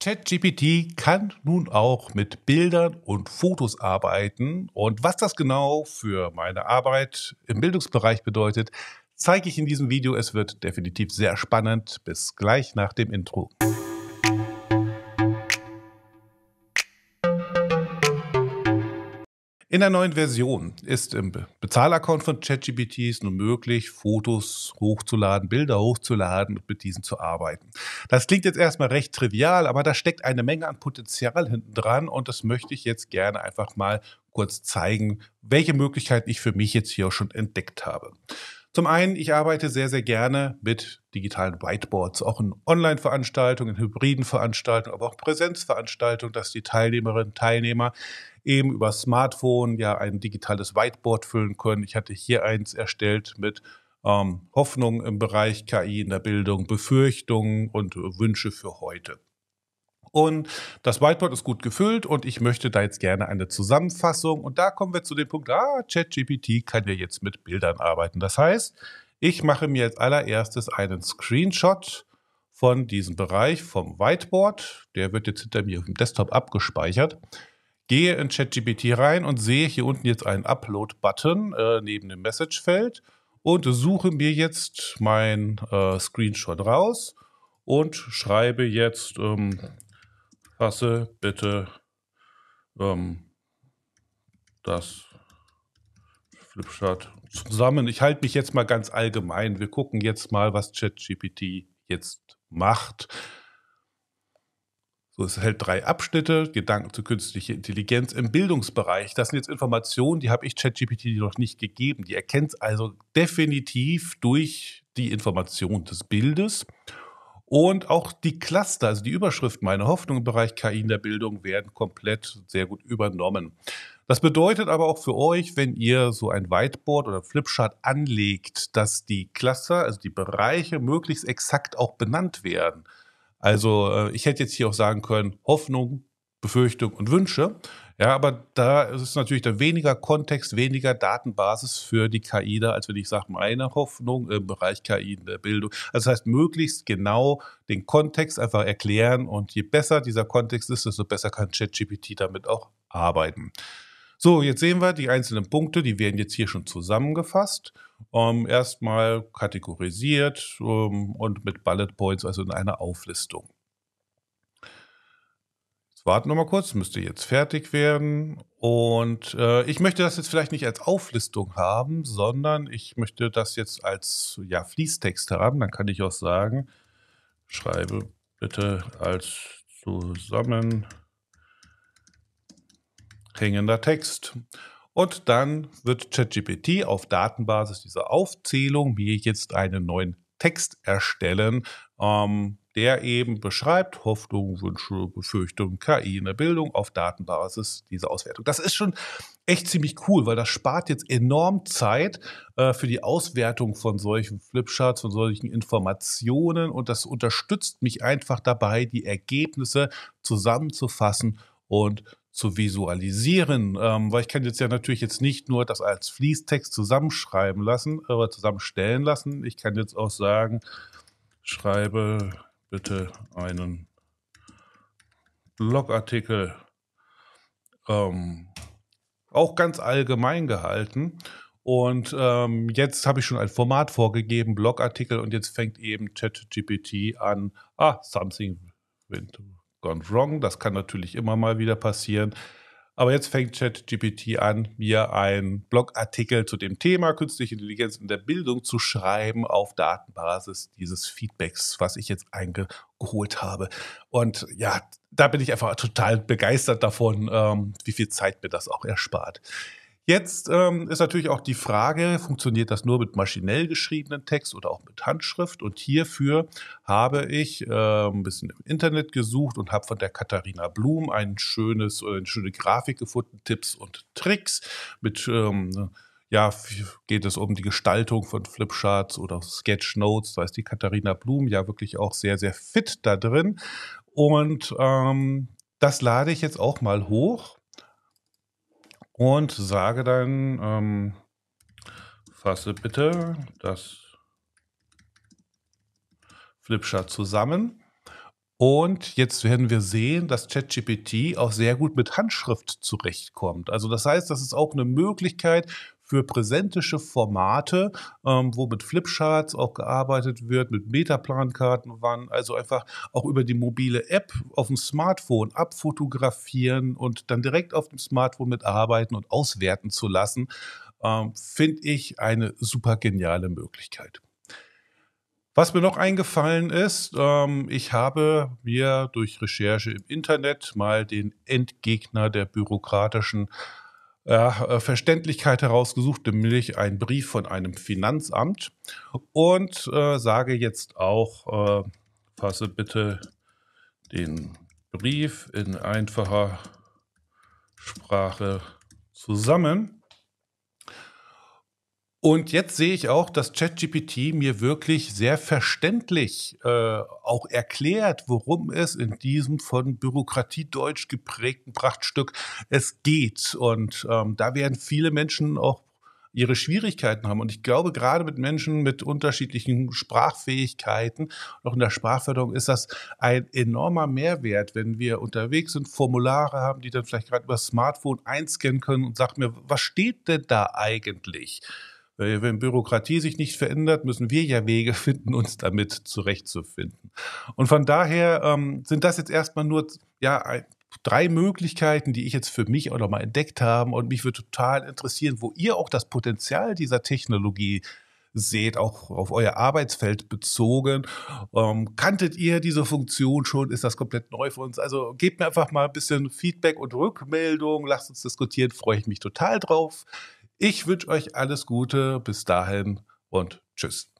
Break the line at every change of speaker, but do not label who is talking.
ChatGPT kann nun auch mit Bildern und Fotos arbeiten. Und was das genau für meine Arbeit im Bildungsbereich bedeutet, zeige ich in diesem Video. Es wird definitiv sehr spannend. Bis gleich nach dem Intro. In der neuen Version ist im Bezahlaccount von ChatGPT nun möglich, Fotos hochzuladen, Bilder hochzuladen und mit diesen zu arbeiten. Das klingt jetzt erstmal recht trivial, aber da steckt eine Menge an Potenzial hinten dran und das möchte ich jetzt gerne einfach mal kurz zeigen, welche Möglichkeiten ich für mich jetzt hier schon entdeckt habe. Zum einen, ich arbeite sehr, sehr gerne mit digitalen Whiteboards, auch in Online-Veranstaltungen, in hybriden Veranstaltungen, aber auch Präsenzveranstaltungen, dass die Teilnehmerinnen, und Teilnehmer eben über Smartphone ja ein digitales Whiteboard füllen können. Ich hatte hier eins erstellt mit ähm, Hoffnung im Bereich KI in der Bildung, Befürchtungen und Wünsche für heute. Und das Whiteboard ist gut gefüllt und ich möchte da jetzt gerne eine Zusammenfassung. Und da kommen wir zu dem Punkt, ah, ChatGPT kann ja jetzt mit Bildern arbeiten. Das heißt, ich mache mir als allererstes einen Screenshot von diesem Bereich vom Whiteboard. Der wird jetzt hinter mir auf dem Desktop abgespeichert. Gehe in ChatGPT rein und sehe hier unten jetzt einen Upload-Button äh, neben dem Message-Feld und suche mir jetzt mein äh, Screenshot raus und schreibe jetzt ähm, Passe bitte ähm, das Flipchart zusammen. Ich halte mich jetzt mal ganz allgemein. Wir gucken jetzt mal, was ChatGPT jetzt macht. So, es hält drei Abschnitte, Gedanken zu künstlicher Intelligenz im Bildungsbereich. Das sind jetzt Informationen, die habe ich ChatGPT noch nicht gegeben. Die erkennt es also definitiv durch die Information des Bildes. Und auch die Cluster, also die Überschrift Meine Hoffnung im Bereich KI in der Bildung werden komplett sehr gut übernommen. Das bedeutet aber auch für euch, wenn ihr so ein Whiteboard oder Flipchart anlegt, dass die Cluster, also die Bereiche möglichst exakt auch benannt werden. Also äh, ich hätte jetzt hier auch sagen können, Hoffnung, Befürchtung und Wünsche. Ja, aber da ist natürlich dann weniger Kontext, weniger Datenbasis für die KI da, als wenn ich sage, meine Hoffnung im Bereich KI in der Bildung. Also das heißt, möglichst genau den Kontext einfach erklären und je besser dieser Kontext ist, desto besser kann ChatGPT damit auch arbeiten. So, jetzt sehen wir die einzelnen Punkte, die werden jetzt hier schon zusammengefasst. Ähm, erstmal kategorisiert ähm, und mit Bullet Points, also in einer Auflistung warten wir mal kurz, müsste jetzt fertig werden. Und äh, ich möchte das jetzt vielleicht nicht als Auflistung haben, sondern ich möchte das jetzt als ja, Fließtext haben. Dann kann ich auch sagen, schreibe bitte als zusammenhängender Text. Und dann wird ChatGPT auf Datenbasis dieser Aufzählung mir jetzt einen neuen Text erstellen, ähm, der eben beschreibt Hoffnungen, Wünsche, Befürchtungen, KI in der Bildung auf Datenbasis, diese Auswertung. Das ist schon echt ziemlich cool, weil das spart jetzt enorm Zeit äh, für die Auswertung von solchen Flipcharts, von solchen Informationen und das unterstützt mich einfach dabei, die Ergebnisse zusammenzufassen und zu visualisieren, ähm, weil ich kann jetzt ja natürlich jetzt nicht nur das als Fließtext zusammenschreiben lassen oder zusammenstellen lassen. Ich kann jetzt auch sagen, schreibe bitte einen Blogartikel, ähm, auch ganz allgemein gehalten. Und ähm, jetzt habe ich schon ein Format vorgegeben, Blogartikel, und jetzt fängt eben ChatGPT an. Ah, something went gone wrong. Das kann natürlich immer mal wieder passieren. Aber jetzt fängt ChatGPT an, mir einen Blogartikel zu dem Thema künstliche Intelligenz in der Bildung zu schreiben auf Datenbasis dieses Feedbacks, was ich jetzt eingeholt habe. Und ja, da bin ich einfach total begeistert davon, ähm, wie viel Zeit mir das auch erspart. Jetzt ähm, ist natürlich auch die Frage, funktioniert das nur mit maschinell geschriebenen Text oder auch mit Handschrift? Und hierfür habe ich äh, ein bisschen im Internet gesucht und habe von der Katharina Blum ein schönes, eine schöne Grafik gefunden, Tipps und Tricks mit ähm, ja, geht es um die Gestaltung von Flipcharts oder Sketchnotes. Da ist die Katharina Blum ja wirklich auch sehr, sehr fit da drin. Und ähm, das lade ich jetzt auch mal hoch und sage dann, ähm, fasse bitte das Flipchart zusammen. Und jetzt werden wir sehen, dass ChatGPT auch sehr gut mit Handschrift zurechtkommt. Also das heißt, das ist auch eine Möglichkeit für präsentische Formate, ähm, wo mit Flipcharts auch gearbeitet wird, mit Metaplankarten, wann also einfach auch über die mobile App auf dem Smartphone abfotografieren und dann direkt auf dem Smartphone mitarbeiten und auswerten zu lassen, ähm, finde ich eine super geniale Möglichkeit. Was mir noch eingefallen ist, ähm, ich habe mir durch Recherche im Internet mal den Endgegner der bürokratischen äh, äh, Verständlichkeit herausgesucht, nämlich einen Brief von einem Finanzamt und äh, sage jetzt auch, äh, fasse bitte den Brief in einfacher Sprache zusammen. Und jetzt sehe ich auch, dass ChatGPT mir wirklich sehr verständlich äh, auch erklärt, worum es in diesem von Bürokratie deutsch geprägten Prachtstück es geht. Und ähm, da werden viele Menschen auch ihre Schwierigkeiten haben. Und ich glaube, gerade mit Menschen mit unterschiedlichen Sprachfähigkeiten, auch in der Sprachförderung, ist das ein enormer Mehrwert, wenn wir unterwegs sind, Formulare haben, die dann vielleicht gerade über das Smartphone einscannen können und sagen mir, was steht denn da eigentlich? Äh, wenn Bürokratie sich nicht verändert, müssen wir ja Wege finden, uns damit zurechtzufinden. Und von daher ähm, sind das jetzt erstmal nur ja, drei Möglichkeiten, die ich jetzt für mich auch nochmal entdeckt habe. Und mich würde total interessieren, wo ihr auch das Potenzial dieser Technologie seht, auch auf euer Arbeitsfeld bezogen. Ähm, kanntet ihr diese Funktion schon? Ist das komplett neu für uns? Also gebt mir einfach mal ein bisschen Feedback und Rückmeldung. Lasst uns diskutieren. Freue ich mich total drauf. Ich wünsche euch alles Gute, bis dahin und tschüss.